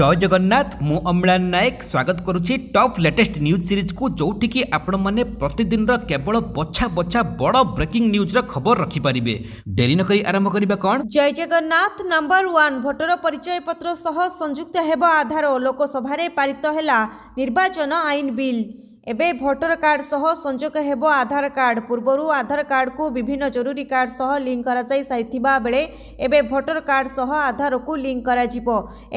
জয় জগন্নাথ মু অম্লান নায়ক স্বাগত করুছি টপ লেটেস্ট নিউজ সিরিজ কু যেটিকি আপনার প্রতদিনর কেবল বছা বছা বড় ব্রেকিং নিউজর খবর রখিপারে ডেরি নক আরম্ভ করা কণ Jai Jagannath number one voter পরিচয় পত্র সহ সংযুক্ত হব আধার লোকসভার পারিত হল নির্বাচন আইন বিল ଏବେ ଭୋଟର କାର୍ଡ ସହ ସଂଯୋଗ ହେବ ଆଧାର କାର୍ଡ ପୂର୍ବରୁ ଆଧାର କାର୍ଡକୁ ବିଭିନ୍ନ ଜରୁରୀ କାର୍ଡ ସହ ଲିଙ୍କ କରାଯାଇ ସାରିଥିବା ବେଳେ ଏବେ ଭୋଟର କାର୍ଡ ସହ ଆଧାରକୁ ଲିଙ୍କ କରାଯିବ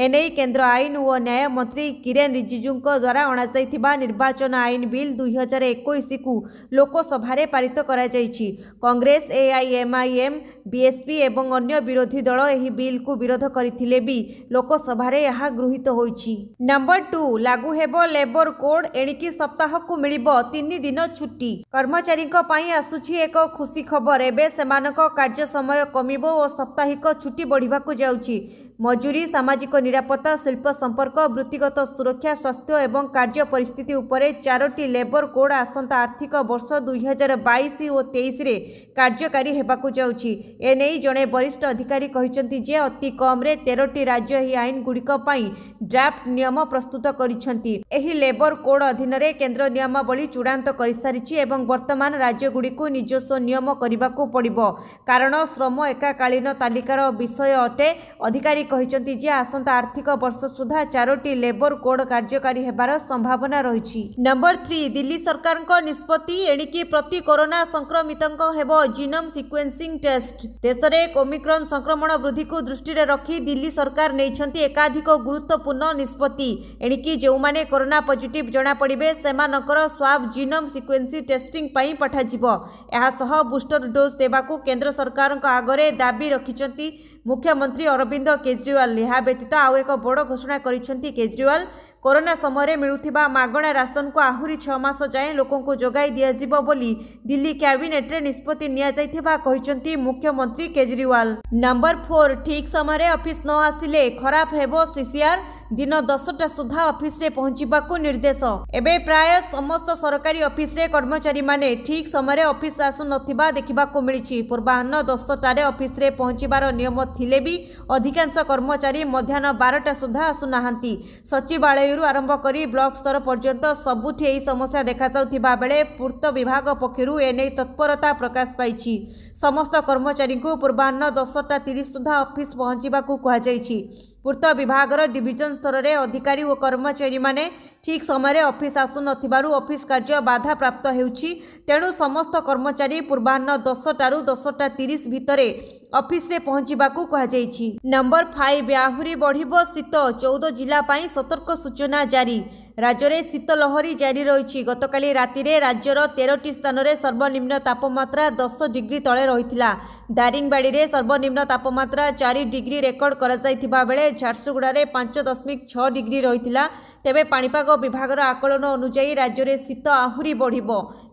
ଏନେଇ କେନ୍ଦ୍ର ଆଇନ ଓ ନ୍ୟାୟ ମନ୍ତ୍ରୀ କିରେନ ରିଜିଜୁଙ୍କ ଦ୍ୱାରା ଅଣାଯାଇଥିବା ନିର୍ବାଚନ ଆଇନ ବିଲ୍ ଦୁଇହଜାର ଏକୋଇଶକୁ ଲୋକସଭାରେ ପାରିତ କରାଯାଇଛି କଂଗ୍ରେସ ଏଆଇଏମ୍ଆଇଏମ୍ ବିଏସ୍ପି ଏବଂ ଅନ୍ୟ ବିରୋଧୀ ଦଳ ଏହି ବିଲ୍କୁ ବିରୋଧ କରିଥିଲେ ବି ଲୋକସଭାରେ ଏହା ଗୃହୀତ ହୋଇଛି ନମ୍ବର ଟୁ ଲାଗୁ ହେବ ଲେବର କୋଡ୍ ଏଣିକି ସପ୍ତାହ ଗ୍ରାହକକୁ ମିଳିବ ତିନି ଦିନ ଛୁଟି କର୍ମଚାରୀଙ୍କ ପାଇଁ ଆସୁଛି ଏକ ଖୁସି ଖବର ଏବେ ସେମାନଙ୍କ କାର୍ଯ୍ୟ ସମୟ କମିବ ଓ ସାପ୍ତାହିକ ଛୁଟି ବଢ଼ିବାକୁ ଯାଉଛି ମଜୁରୀ ସାମାଜିକ ନିରାପତ୍ତା ଶିଳ୍ପ ସମ୍ପର୍କ ବୃତ୍ତିଗତ ସୁରକ୍ଷା ସ୍ୱାସ୍ଥ୍ୟ ଏବଂ କାର୍ଯ୍ୟ ପରିସ୍ଥିତି ଉପରେ ଚାରୋଟି ଲେବର କୋଡ୍ ଆସନ୍ତା ଆର୍ଥିକ ବର୍ଷ ଦୁଇହଜାର ବାଇଶ ଓ ତେଇଶରେ କାର୍ଯ୍ୟକାରୀ ହେବାକୁ ଯାଉଛି ଏନେଇ ଜଣେ ବରିଷ୍ଠ ଅଧିକାରୀ କହିଛନ୍ତି ଯେ ଅତି କମ୍ରେ ତେରଟି ରାଜ୍ୟ ଏହି ଆଇନଗୁଡ଼ିକ ପାଇଁ ଡ୍ରାଫ୍ଟ ନିୟମ ପ୍ରସ୍ତୁତ କରିଛନ୍ତି ଏହି ଲେବର କୋଡ୍ ଅଧୀନରେ କେନ୍ଦ୍ର ନିୟମାବଳୀ ଚୂଡ଼ାନ୍ତ କରିସାରିଛି ଏବଂ ବର୍ତ୍ତମାନ ରାଜ୍ୟଗୁଡ଼ିକୁ ନିଜସ୍ୱ ନିୟମ କରିବାକୁ ପଡ଼ିବ କାରଣ ଶ୍ରମ ଏକାକାଳୀନ ତାଲିକାର ବିଷୟ ଅଟେ ଅଧିକାରୀ ପଟ୍ଟନାୟକ କହିଛନ୍ତି ଯେ ଆସନ୍ତା ଆର୍ଥିକ ବର୍ଷ ସୁଦ୍ଧା ଚାରୋଟି ଲେବର କୋଡ କାର୍ଯ୍ୟକାରୀ ହେବାର ସମ୍ଭାବନା ରହିଛି ନମ୍ବର ଥ୍ରୀ ଦିଲ୍ଲୀ ସରକାରଙ୍କ ନିଷ୍ପତ୍ତି ଏଣିକି ପ୍ରତି କରୋନା ସଂକ୍ରମିତଙ୍କ ହେବ ଜିନମ୍ ସିକ୍ୱେନ୍ସିଂ ଟେଷ୍ଟ ଦେଶରେ ଓମିକ୍ରନ୍ ସଂକ୍ରମଣ ବୃଦ୍ଧିକୁ ଦୃଷ୍ଟିରେ ରଖି ଦିଲ୍ଲୀ ସରକାର ନେଇଛନ୍ତି ଏକାଧିକ ଗୁରୁତ୍ୱପୂର୍ଣ୍ଣ ନିଷ୍ପତ୍ତି ଏଣିକି ଯେଉଁମାନେ କରୋନା ପଜିଟିଭ୍ ଜଣାପଡ଼ିବେ ସେମାନଙ୍କର ସ୍ୱାବ ଜିନମ୍ ସିକ୍ୱେନ୍ସି ଟେଷ୍ଟିଂ ପାଇଁ ପଠାଯିବ ଏହାସହ ବୁଷ୍ଟର ଡୋଜ୍ ଦେବାକୁ କେନ୍ଦ୍ର ସରକାରଙ୍କ ଆଗରେ ଦାବି ରଖିଛନ୍ତି ମୁଖ୍ୟମନ୍ତ୍ରୀ ଅରବିନ୍ଦ କେଜରିୱାଲ ଏହା ବ୍ୟତୀତ ଆଉ ଏକ ବଡ଼ ଘୋଷଣା କରିଛନ୍ତି କେଜରିୱାଲ କରୋନା ସମୟରେ ମିଳୁଥିବା ମାଗଣା ରାସନକୁ ଆହୁରି ଛଅ ମାସ ଯାଏଁ ଲୋକଙ୍କୁ ଯୋଗାଇ ଦିଆଯିବ ବୋଲି ଦିଲ୍ଲୀ କ୍ୟାବିନେଟ୍ରେ ନିଷ୍ପତ୍ତି ନିଆଯାଇଥିବା କହିଛନ୍ତି ମୁଖ୍ୟମନ୍ତ୍ରୀ କେଜରିୱାଲ ନମ୍ବର ଫୋର୍ ଠିକ୍ ସମୟରେ ଅଫିସ୍ ନ ଆସିଲେ ଖରାପ ହେବ ସିସିଆର ଦିନ ଦଶଟା ସୁଦ୍ଧା ଅଫିସରେ ପହଞ୍ଚିବାକୁ ନିର୍ଦ୍ଦେଶ ଏବେ ପ୍ରାୟ ସମସ୍ତ ସରକାରୀ ଅଫିସରେ କର୍ମଚାରୀମାନେ ଠିକ୍ ସମୟରେ ଅଫିସ ଆସୁନଥିବା ଦେଖିବାକୁ ମିଳିଛି ପୂର୍ବାହ୍ନ ଦଶଟାରେ ଅଫିସରେ ପହଞ୍ଚିବାର ନିୟମ ଥିଲେ ବି ଅଧିକାଂଶ କର୍ମଚାରୀ ମଧ୍ୟାହ୍ନ ବାରଟା ସୁଦ୍ଧା ଆସୁନାହାନ୍ତି ସଚିବାଳୟ ପକ୍ଷରୁ ଆରମ୍ଭ କରି ବ୍ଲକ ସ୍ତର ପର୍ଯ୍ୟନ୍ତ ସବୁଠି ଏହି ସମସ୍ୟା ଦେଖାଯାଉଥିବା ବେଳେ ପୂର୍ତ୍ତ ବିଭାଗ ପକ୍ଷରୁ ଏ ନେଇ ତତ୍ପରତା ପ୍ରକାଶ ପାଇଛି ସମସ୍ତ କର୍ମଚାରୀଙ୍କୁ ପୂର୍ବାହ୍ନ ଦଶଟା ତିରିଶ ସୁଦ୍ଧା ଅଫିସ୍ ପହଞ୍ଚିବାକୁ କୁହାଯାଇଛି ପୂର୍ତ୍ତ ବିଭାଗର ଡିଭିଜନ ସ୍ତରରେ ଅଧିକାରୀ ଓ କର୍ମଚାରୀମାନେ ଠିକ୍ ସମୟରେ ଅଫିସ ଆସୁନଥିବାରୁ ଅଫିସ କାର୍ଯ୍ୟ ବାଧାପ୍ରାପ୍ତ ହେଉଛି ତେଣୁ ସମସ୍ତ କର୍ମଚାରୀ ପୂର୍ବାହ୍ନ ଦଶଟାରୁ ଦଶଟା ତିରିଶ ଭିତରେ ଅଫିସରେ ପହଞ୍ଚିବାକୁ କୁହାଯାଇଛି ନମ୍ବର ଫାଇଭ୍ ଆହୁରି ବଢ଼ିବ ଶୀତ ଚଉଦ ଜିଲ୍ଲା ପାଇଁ ସତର୍କ ସୂଚନା ଜାରି ରାଜ୍ୟରେ ଶୀତଲହରୀ ଜାରି ରହିଛି ଗତକାଲି ରାତିରେ ରାଜ୍ୟର ତେରଟି ସ୍ଥାନରେ ସର୍ବନିମ୍ନ ତାପମାତ୍ରା ଦଶ ଡିଗ୍ରୀ ତଳେ ରହିଥିଲା ଦାରିଙ୍ଗବାଡ଼ିରେ ସର୍ବନିମ୍ନ ତାପମାତ୍ରା ଚାରି ଡିଗ୍ରୀ ରେକର୍ଡ କରାଯାଇଥିବା ବେଳେ ଝାରସୁଗୁଡ଼ାରେ ପାଞ୍ଚ ଦଶମିକ ଛଅ ଡିଗ୍ରୀ ରହିଥିଲା ତେବେ ପାଣିପାଗ ବିଭାଗର ଆକଳନ ଅନୁଯାୟୀ ରାଜ୍ୟରେ ଶୀତ ଆହୁରି ବଢ଼ିବ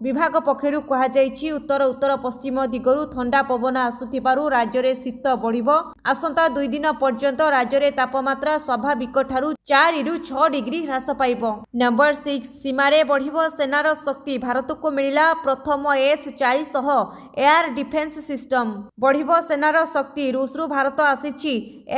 ବିଭାଗ ପକ୍ଷରୁ କୁହାଯାଇଛି ଉତ୍ତର ଉତ୍ତର ପଶ୍ଚିମ ଦିଗରୁ ଥଣ୍ଡା ପବନ ଆସୁଥିବାରୁ ରାଜ୍ୟରେ ଶୀତ ବଢ଼ିବ ଆସନ୍ତା ଦୁଇ ଦିନ ପର୍ଯ୍ୟନ୍ତ ରାଜ୍ୟରେ ତାପମାତ୍ରା ସ୍ୱାଭାବିକଠାରୁ ଚାରିରୁ ଛଅ ଡିଗ୍ରୀ ହ୍ରାସ ପାଇବ ନମ୍ବର ସିକ୍ସ ସୀମାରେ ବଢ଼ିବ ସେନାର ଶକ୍ତି ଭାରତକୁ ମିଳିଲା ପ୍ରଥମ ଏସ୍ ଚାରିଶହ ଏୟାର ଡିଫେନ୍ସ ସିଷ୍ଟମ ବଢ଼ିବ ସେନାର ଶକ୍ତି ରୁଷରୁ ଭାରତ ଆସିଛି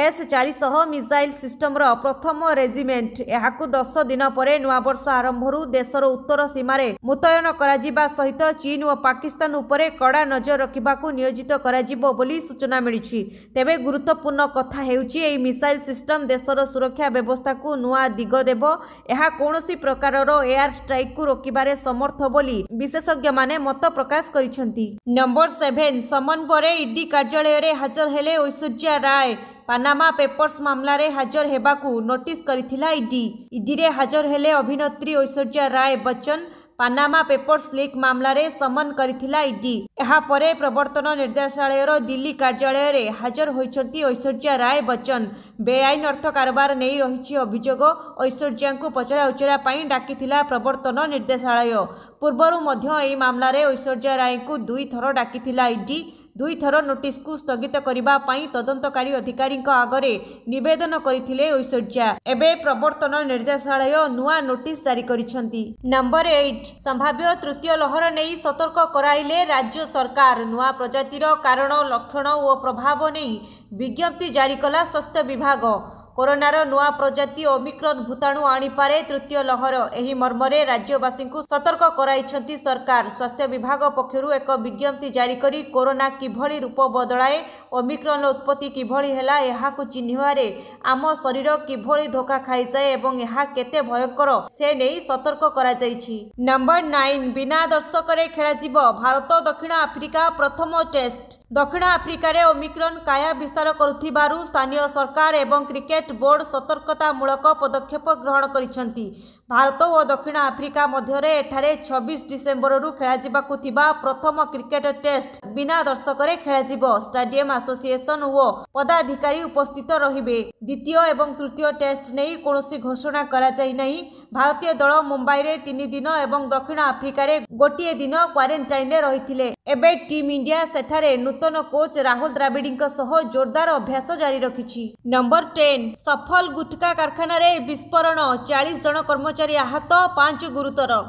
ଏସ୍ ଚାରିଶହ ମିସାଇଲ ସିଷ୍ଟମର ପ୍ରଥମ ରେଜିମେଣ୍ଟ ଏହାକୁ ଦଶ ଦିନ ପରେ ନୂଆବର୍ଷ ଆରମ୍ଭରୁ ଦେଶର ଉତ୍ତର ସୀମାରେ ମୁତୟନ କରାଯିବା ସହିତ ଚୀନ ଓ ପାକିସ୍ତାନ ଉପରେ କଡ଼ା ନଜର ରଖିବାକୁ ନିୟୋଜିତ କରାଯିବ ବୋଲି ସୂଚନା ମିଳିଛି ତେବେ ଗୁରୁତ୍ୱପୂର୍ଣ୍ଣ କଥା ହେଉଛି ଏହି ମିସାଇଲ ସିଷ୍ଟମ୍ ଦେଶର ସୁରକ୍ଷା ବ୍ୟବସ୍ଥାକୁ ନୂଆ ଦିଗ ଦେବ ଏହା କୌଣସି ପ୍ରକାରର ଏୟାର ଷ୍ଟ୍ରାଇକ୍କୁ ରୋକିବାରେ ସମର୍ଥ ବୋଲି ବିଶେଷଜ୍ଞମାନେ ମତ ପ୍ରକାଶ କରିଛନ୍ତି ନମ୍ବର ସେଭେନ୍ ସମନ ପରେ ଇଡି କାର୍ଯ୍ୟାଳୟରେ ହାଜର ହେଲେ ଐଶ୍ୱର୍ଯ୍ୟା ରାୟ ପାନାମା ପେପର୍ସ ମାମଲାରେ ହାଜର ହେବାକୁ ନୋଟିସ୍ କରିଥିଲା ଇଡି ଇଡିରେ ହାଜର ହେଲେ ଅଭିନେତ୍ରୀ Aishwarya Rai Bachchan Panama papers leak ମାମଲାରେ ସମନ କରିଥିଲା ଇଡି ଏହାପରେ ପ୍ରବର୍ତ୍ତନ ନିର୍ଦ୍ଦେଶାଳୟର ଦିଲ୍ଲୀ କାର୍ଯ୍ୟାଳୟରେ ହାଜର ହୋଇଛନ୍ତି ଐଶ୍ୱର୍ଯ୍ୟା ରାୟ ବଚ୍ଚନ ବେଆଇନ ଅର୍ଥ କାରବାର ନେଇ ରହିଛି ଅଭିଯୋଗ ଐଶ୍ୱର୍ଯ୍ୟାଙ୍କୁ ପଚରାଉଚରା ପାଇଁ ଡାକିଥିଲା ପ୍ରବର୍ତ୍ତନ ନିର୍ଦ୍ଦେଶାଳୟ ପୂର୍ବରୁ ମଧ୍ୟ ଏହି ମାମଲାରେ ଐଶ୍ୱର୍ଯ୍ୟା ରାୟଙ୍କୁ ଦୁଇଥର ଡାକିଥିଲା ଇଡି ଦୁଇଥର ନୋଟିସ୍କୁ ସ୍ଥଗିତ କରିବା ପାଇଁ ତଦନ୍ତକାରୀ ଅଧିକାରୀଙ୍କ ଆଗରେ ନିବେଦନ କରିଥିଲେ ଐଶ୍ୱର୍ଯ୍ୟା ଏବେ ପ୍ରବର୍ତ୍ତନ ନିର୍ଦ୍ଦେଶାଳୟ ନୂଆ ନୋଟିସ୍ ଜାରି କରିଛନ୍ତି ନମ୍ବର ଏଇଟ୍ ସମ୍ଭାବ୍ୟ ତୃତୀୟ ଲହର ନେଇ ସତର୍କ କରାଇଲେ ରାଜ୍ୟ ସରକାର ନୂଆ ପ୍ରଜାତିର କାରଣ ଲକ୍ଷଣ ଓ ପ୍ରଭାବ ନେଇ ବିଜ୍ଞପ୍ତି ଜାରି କଲା ସ୍ୱାସ୍ଥ୍ୟ ବିଭାଗ করোনার নূয় প্রজাতি ওমিক্রন ভূতাণু আনিপারে তৃতীয় লহর এই মর্মরে রাজ্যবাসী সতর্ক করাইছেন সরকার স্বাস্থ্য বিভাগ পক্ষ এক বিজ্ঞপ্তি জারি করে করোনা কিভাবে রূপ বদলায়ে ওমিক্রন উৎপত্তি কিভাবে হল চিহ্নারে আম শরীর কিভাবে ধোকা খাই যায় এবং কত ভয়ঙ্কর সে নেই সতর্ক করা যাই নম্বর নাইন বিনা দর্শকরে খেলা যাব ভারত দক্ষিণ আফ্রিকা প্রথম টেস্ট দক্ষিণ আফ্রিকার ওমিক্রন কায়া বিস্তার করুবার স্থানীয় সরকার এবং ক্রিকেট ଷ୍ଟେଟ୍ ବୋର୍ଡ ସତର୍କତାମୂଳକ ପଦକ୍ଷେପ ଗ୍ରହଣ କରିଛନ୍ତି ଭାରତ ଓ ଦକ୍ଷିଣ ଆଫ୍ରିକା ମଧ୍ୟରେ ଏଠାରେ ଛବିଶ ଡିସେମ୍ବରରୁ ଖେଳାଯିବାକୁ ଥିବା ପ୍ରଥମ କ୍ରିକେଟ ଟେଷ୍ଟ ବିନା ଦର୍ଶକରେ ଖେଳାଯିବ ଷ୍ଟାଡିୟମ ଆସୋସିଏସନ ଓ ପଦାଧିକାରୀ ଉପସ୍ଥିତ ରହିବେ ଦ୍ୱିତୀୟ ଏବଂ ତୃତୀୟ ଟେଷ୍ଟ ନେଇ କୌଣସି ଘୋଷଣା କରାଯାଇ ନାହିଁ ଭାରତୀୟ ଦଳ ମୁମ୍ବାଇରେ ତିନି ଦିନ ଏବଂ ଦକ୍ଷିଣ ଆଫ୍ରିକାରେ ଗୋଟିଏ ଦିନ କ୍ୱାରେଣ୍ଟାଇନରେ ରହିଥିଲେ ଏବେ ଟିମ୍ ଇଣ୍ଡିଆ ସେଠାରେ ନୂତନ କୋଚ୍ ରାହୁଲ ଦ୍ରାବିଡଙ୍କ ସହ ଜୋରଦାର ଅଭ୍ୟାସ ଜାରି ରଖିଛି ନମ୍ବର ଟେନ୍ ସଫଲ ଗୁଟକା କାରଖାନାରେ ବିସ୍ଫୋରଣ ଚାଳିଶ ଜଣ କର୍ମଚାରୀ କର୍ମଚାରୀ ଆହତ ପାଞ୍ଚ ଗୁରୁତର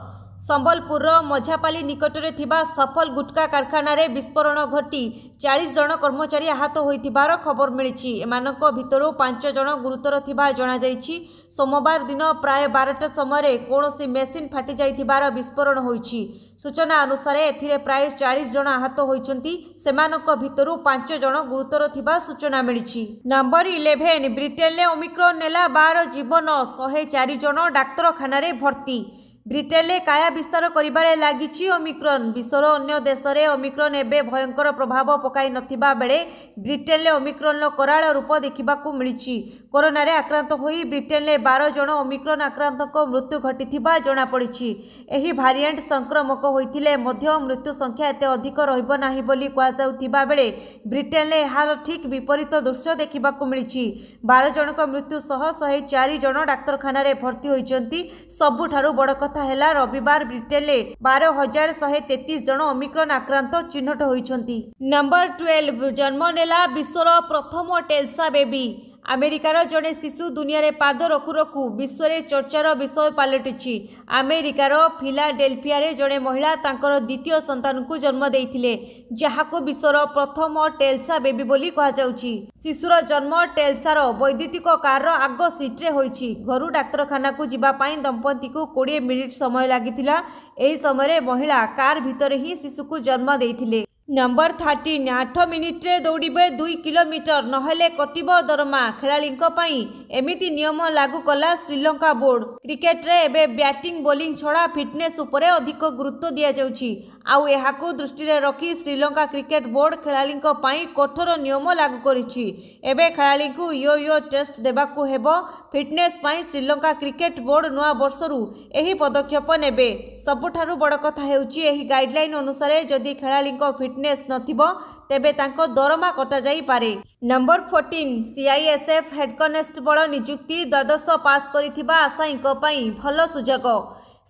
ସମ୍ବଲପୁରର ମଝାପାଲି ନିକଟରେ ଥିବା ସଫଲ ଗୁଟକା କାରଖାନାରେ ବିସ୍ଫୋରଣ ଘଟି ଚାଳିଶ ଜଣ କର୍ମଚାରୀ ଆହତ ହୋଇଥିବାର ଖବର ମିଳିଛି ଏମାନଙ୍କ ଭିତରୁ ପାଞ୍ଚ ଜଣ ଗୁରୁତର ଥିବା ଜଣାଯାଇଛି ସୋମବାର ଦିନ ପ୍ରାୟ ବାରଟା ସମୟରେ କୌଣସି ମେସିନ୍ ଫାଟିଯାଇଥିବାର ବିସ୍ଫୋରଣ ହୋଇଛି ସୂଚନା ଅନୁସାରେ ଏଥିରେ ପ୍ରାୟ ଚାଳିଶ ଜଣ ଆହତ ହୋଇଛନ୍ତି ସେମାନଙ୍କ ଭିତରୁ ପାଞ୍ଚ ଜଣ ଗୁରୁତର ଥିବା ସୂଚନା ମିଳିଛି ନମ୍ବର ଇଲେଭେନ୍ ବ୍ରିଟେନ୍ରେ ଓମିକ୍ରୋନ୍ ନେଲା ବାର ଜୀବନ ଶହେ ଚାରି ଜଣ ଡାକ୍ତରଖାନାରେ ଭର୍ତ୍ତି ବ୍ରିଟେନରେ କାୟା ବିସ୍ତାର କରିବାରେ ଲାଗିଛି ଓମିକ୍ରନ୍ ବିଶ୍ୱର ଅନ୍ୟ ଦେଶରେ ଓମିକ୍ରନ୍ ଏବେ ଭୟଙ୍କର ପ୍ରଭାବ ପକାଇନଥିବା ବେଳେ ବ୍ରିଟେନରେ ଓମିକ୍ରନ୍ର କରାଳ ରୂପ ଦେଖିବାକୁ ମିଳିଛି କରୋନାରେ ଆକ୍ରାନ୍ତ ହୋଇ ବ୍ରିଟେନରେ ବାର ଜଣ ଓମିକ୍ରନ୍ ଆକ୍ରାନ୍ତଙ୍କ ମୃତ୍ୟୁ ଘଟିଥିବା ଜଣାପଡ଼ିଛି ଏହି ଭାରିଏଣ୍ଟ ସଂକ୍ରମକ ହୋଇଥିଲେ ମଧ୍ୟ ମୃତ୍ୟୁ ସଂଖ୍ୟା ଏତେ ଅଧିକ ରହିବ ନାହିଁ ବୋଲି କୁହାଯାଉଥିବା ବେଳେ ବ୍ରିଟେନରେ ଏହାର ଠିକ୍ ବିପରୀତ ଦୃଶ୍ୟ ଦେଖିବାକୁ ମିଳିଛି ବାର ଜଣଙ୍କ ମୃତ୍ୟୁ ସହ ଶହେ ଚାରି ଜଣ ଡାକ୍ତରଖାନାରେ ଭର୍ତ୍ତି ହୋଇଛନ୍ତି ସବୁଠାରୁ ବଡ଼ ହେଲା ରବିବାର ବ୍ରିଟେନ୍ରେ ବାର ହଜାର ଶହେ ତେତିଶ ଜଣ ଓମିକ୍ରନ୍ ଆକ୍ରାନ୍ତ ଚିହ୍ନଟ ହୋଇଛନ୍ତି ନମ୍ବର ଟୁଏଲ୍ଭ ଜନ୍ମ ନେଲା ବିଶ୍ୱର ପ୍ରଥମ ଟେଲ୍ସା ବେବି ଆମେରିକାର ଜଣେ ଶିଶୁ ଦୁନିଆରେ ପାଦ ରଖୁ ରଖୁ ବିଶ୍ୱରେ ଚର୍ଚ୍ଚାର ବିଷୟ ପାଲଟିଛି ଆମେରିକାର ଫିଲାଡେଲଫିଆରେ ଜଣେ ମହିଳା ତାଙ୍କର ଦ୍ୱିତୀୟ ସନ୍ତାନକୁ ଜନ୍ମ ଦେଇଥିଲେ ଯାହାକୁ ବିଶ୍ୱର ପ୍ରଥମ ଟେଲ୍ସା ବେବି ବୋଲି କୁହାଯାଉଛି ଶିଶୁର ଜନ୍ମ ଟେଲ୍ସାର ବୈଦ୍ୟୁତିକ କାର୍ର ଆଗ ସିଟ୍ରେ ହୋଇଛି ଘରୁ ଡାକ୍ତରଖାନାକୁ ଯିବା ପାଇଁ ଦମ୍ପତିକୁ କୋଡ଼ିଏ ମିନିଟ୍ ସମୟ ଲାଗିଥିଲା ଏହି ସମୟରେ ମହିଳା କାର୍ ଭିତରେ ହିଁ ଶିଶୁକୁ ଜନ୍ମ ଦେଇଥିଲେ ନମ୍ବର ଥାର୍ଟିନ୍ ଆଠ ମିନିଟ୍ରେ ଦୌଡ଼ିବେ ଦୁଇ କିଲୋମିଟର ନହେଲେ କଟିବ ଦରମା ଖେଳାଳିଙ୍କ ପାଇଁ ଏମିତି ନିୟମ ଲାଗୁ କଲା ଶ୍ରୀଲଙ୍କା ବୋର୍ଡ କ୍ରିକେଟରେ ଏବେ ବ୍ୟାଟିଂ ବୋଲିଂ ଛଡ଼ା ଫିଟନେସ୍ ଉପରେ ଅଧିକ ଗୁରୁତ୍ୱ ଦିଆଯାଉଛି ଆଉ ଏହାକୁ ଦୃଷ୍ଟିରେ ରଖି ଶ୍ରୀଲଙ୍କା କ୍ରିକେଟ ବୋର୍ଡ ଖେଳାଳିଙ୍କ ପାଇଁ କଠୋର ନିୟମ ଲାଗୁ କରିଛି ଏବେ ଖେଳାଳିଙ୍କୁ ୟୋ ୟୋ ଟେଷ୍ଟ ଦେବାକୁ ହେବ ଫିଟନେସ୍ ପାଇଁ ଶ୍ରୀଲଙ୍କା କ୍ରିକେଟ ବୋର୍ଡ ନୂଆ ବର୍ଷରୁ ଏହି ପଦକ୍ଷେପ ନେବେ ସବୁଠାରୁ ବଡ଼ କଥା ହେଉଛି ଏହି ଗାଇଡ୍ଲାଇନ୍ ଅନୁସାରେ ଯଦି ଖେଳାଳିଙ୍କ ଫିଟନେସ୍ ନଥିବ ତେବେ ତାଙ୍କ ଦରମା କଟାଯାଇପାରେ number fourteen CISF head constable ନିଯୁକ୍ତି ଦ୍ୱାଦଶ ପାସ୍ କରିଥିବା ଆଶାୟୀଙ୍କ ପାଇଁ ଭଲ ସୁଯୋଗ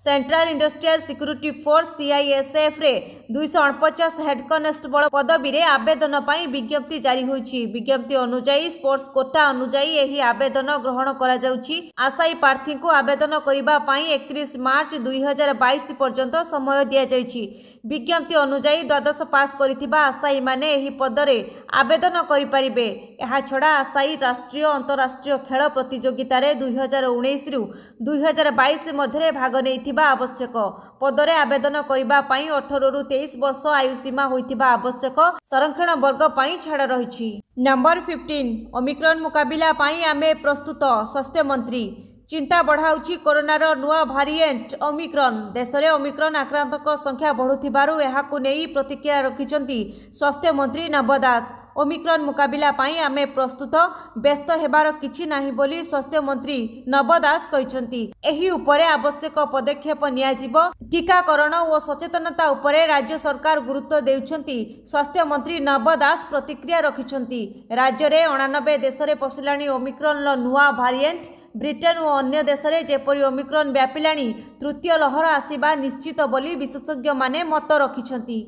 ସେଣ୍ଟ୍ରାଲ ଇଣ୍ଡଷ୍ଟ୍ରିଆଲ ସିକ୍ୟୁରିଟି ଫୋର୍ସ ସିଆଇଏସ୍ଏଫ୍ରେ ଦୁଇଶହ ଅଣପଚାଶ ହେଡ୍ କନେଷ୍ଟବଳ ପଦବୀରେ ଆବେଦନ ପାଇଁ ବିଜ୍ଞପ୍ତି ଜାରି ହୋଇଛି ବିଜ୍ଞପ୍ତି ଅନୁଯାୟୀ ସ୍ପୋର୍ଟସ୍ କୋଟା ଅନୁଯାୟୀ ଏହି ଆବେଦନ ଗ୍ରହଣ କରାଯାଉଛି ଆଶାୟୀ ପ୍ରାର୍ଥୀଙ୍କୁ ଆବେଦନ କରିବା ପାଇଁ ଏକତିରିଶ ମାର୍ଚ୍ଚ ଦୁଇହଜାର ବାଇଶ ପର୍ଯ୍ୟନ୍ତ ସମୟ ଦିଆଯାଇଛି ବିଜ୍ଞପ୍ତି ଅନୁଯାୟୀ ଦ୍ୱାଦଶ ପାସ୍ କରିଥିବା ଆଶାୟୀମାନେ ଏହି ପଦରେ ଆବେଦନ କରିପାରିବେ ଏହାଛଡ଼ା ଆଶାୟୀ ରାଷ୍ଟ୍ରୀୟ ଅନ୍ତରାଷ୍ଟ୍ରୀୟ ଖେଳ ପ୍ରତିଯୋଗିତାରେ ଦୁଇହଜାର ଉଣେଇଶରୁ ଦୁଇହଜାର ବାଇଶ ମଧ୍ୟରେ ଭାଗ ନେଇଥିବା ଆବଶ୍ୟକ ପଦରେ ଆବେଦନ କରିବା ପାଇଁ ଅଠରରୁ ତେଇଶ ବର୍ଷ ଆୟୁସୀମା ହୋଇଥିବା ଆବଶ୍ୟକ ସଂରକ୍ଷଣ ବର୍ଗ ପାଇଁ ଛାଡ଼ ରହିଛି ନମ୍ବର ଫିଫ୍ଟିନ୍ ଓମିକ୍ରନ୍ ମୁକାବିଲା ପାଇଁ ଆମେ ପ୍ରସ୍ତୁତ ସ୍ୱାସ୍ଥ୍ୟମନ୍ତ୍ରୀ चिन्ता बढाउँछ कोरोना नुवा भारिएन्ट अमिक्र देशले अमिक्र आक्रान्तख्या बढुथ नेई प्रतिक्रिया रिक् स्वास्थ्यमन्त्री नव दास ଓମିକ୍ରନ୍ ମୁକାବିଲା ପାଇଁ ଆମେ ପ୍ରସ୍ତୁତ ବ୍ୟସ୍ତ ହେବାର କିଛି ନାହିଁ ବୋଲି ସ୍ୱାସ୍ଥ୍ୟମନ୍ତ୍ରୀ ନବ ଦାସ କହିଛନ୍ତି ଏହି ଉପରେ ଆବଶ୍ୟକ ପଦକ୍ଷେପ ନିଆଯିବ ଟିକାକରଣ ଓ ସଚେତନତା ଉପରେ ରାଜ୍ୟ ସରକାର ଗୁରୁତ୍ୱ ଦେଉଛନ୍ତି ସ୍ୱାସ୍ଥ୍ୟମନ୍ତ୍ରୀ ନବ ଦାସ ପ୍ରତିକ୍ରିୟା ରଖିଛନ୍ତି ରାଜ୍ୟରେ ଅଣାନବେ ଦେଶରେ ପଶିଲାଣି ଓମିକ୍ରନ୍ର ନୂଆ ଭାରିଏଣ୍ଟ ବ୍ରିଟେନ୍ ଓ ଅନ୍ୟ ଦେଶରେ ଯେପରି ଓମିକ୍ରନ୍ ବ୍ୟାପିଲାଣି ତୃତୀୟ ଲହର ଆସିବା ନିଶ୍ଚିତ ବୋଲି ବିଶେଷଜ୍ଞମାନେ ମତ ରଖିଛନ୍ତି